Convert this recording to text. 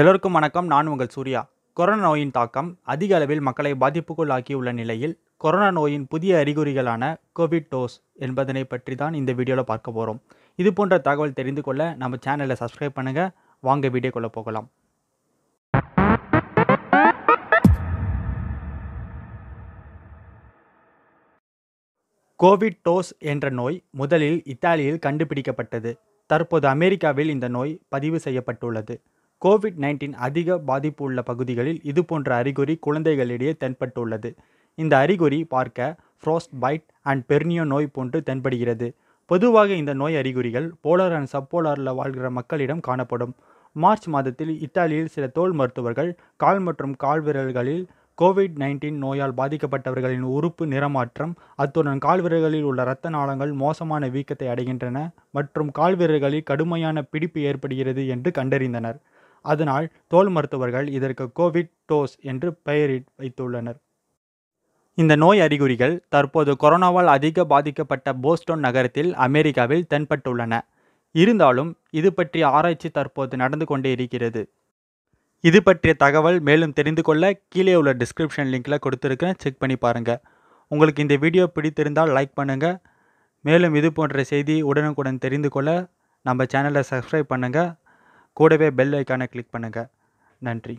எல்லோருக்கும் வணக்கம் நான் உங்கள் சூர்யா கொரோனா நோயின் தாக்கம் அதிக அளவில் மக்களை பாதிப்புக்குள்ளாக்கியுள்ள நிலையில் கொரோனா நோயின் புதிய அறிகுறிகளான கோவிட் டோஸ் என்பதனை பற்றி தான் இந்த வீடியோவில் பார்க்க போகிறோம் இது போன்ற தகவல் தெரிந்து கொள்ள நம்ம சேனலை சப்ஸ்கிரைப் பண்ணுங்கள் வாங்க வீடியோக்குள்ளே போகலாம் கோவிட் டோஸ் என்ற நோய் முதலில் இத்தாலியில் கண்டுபிடிக்கப்பட்டது தற்போது அமெரிக்காவில் இந்த நோய் பதிவு செய்யப்பட்டுள்ளது கோவிட் நைன்டீன் அதிக பாதிப்பு உள்ள பகுதிகளில் இது போன்ற அறிகுறி குழந்தைகளிடையே தென்பட்டுள்ளது இந்த அறிகுறி பார்க்க ஃப்ரோஸ்ட் பைட் அண்ட் பெர்னியோ நோய் போன்று தென்படுகிறது பொதுவாக இந்த நோய் அறிகுறிகள் போலார் அண்ட் சப்போலாரில் வாழ்கிற மக்களிடம் காணப்படும் மார்ச் மாதத்தில் இத்தாலியில் சில தோல் மருத்துவர்கள் கால் மற்றும் கால் விரல்களில் கோவிட் நைன்டீன் நோயால் பாதிக்கப்பட்டவர்களின் உறுப்பு நிறமாற்றம் அத்துடன் கால்விரல்களில் உள்ள இரத்த நாளங்கள் மோசமான வீக்கத்தை அடைகின்றன மற்றும் கால்விரல்களில் கடுமையான பிடிப்பு ஏற்படுகிறது என்று கண்டறிந்தனர் அதனால் தோல் மருத்துவர்கள் இதற்கு கோவிட் டோஸ் என்று பெயரிட் வைத்துள்ளனர் இந்த நோய் அறிகுறிகள் தற்போது கொரோனாவால் அதிக பாதிக்கப்பட்ட போஸ்டோன் நகரத்தில் அமெரிக்காவில் தென்பட்டுள்ளன இருந்தாலும் இது பற்றிய ஆராய்ச்சி தற்போது நடந்து கொண்டே இருக்கிறது இது பற்றிய தகவல் மேலும் தெரிந்து கொள்ள கீழே உள்ள டிஸ்கிரிப்ஷன் லிங்க்கில் கொடுத்துருக்கேன் செக் பண்ணி பாருங்கள் உங்களுக்கு இந்த வீடியோ பிடித்திருந்தால் லைக் பண்ணுங்கள் மேலும் இது போன்ற செய்தி உடனுக்குடன் தெரிந்து கொள்ள நம்ம சேனலை சப்ஸ்கிரைப் பண்ணுங்கள் கூடவே பெல் ஐக்கானை கிளிக் பண்ணுங்கள் நன்றி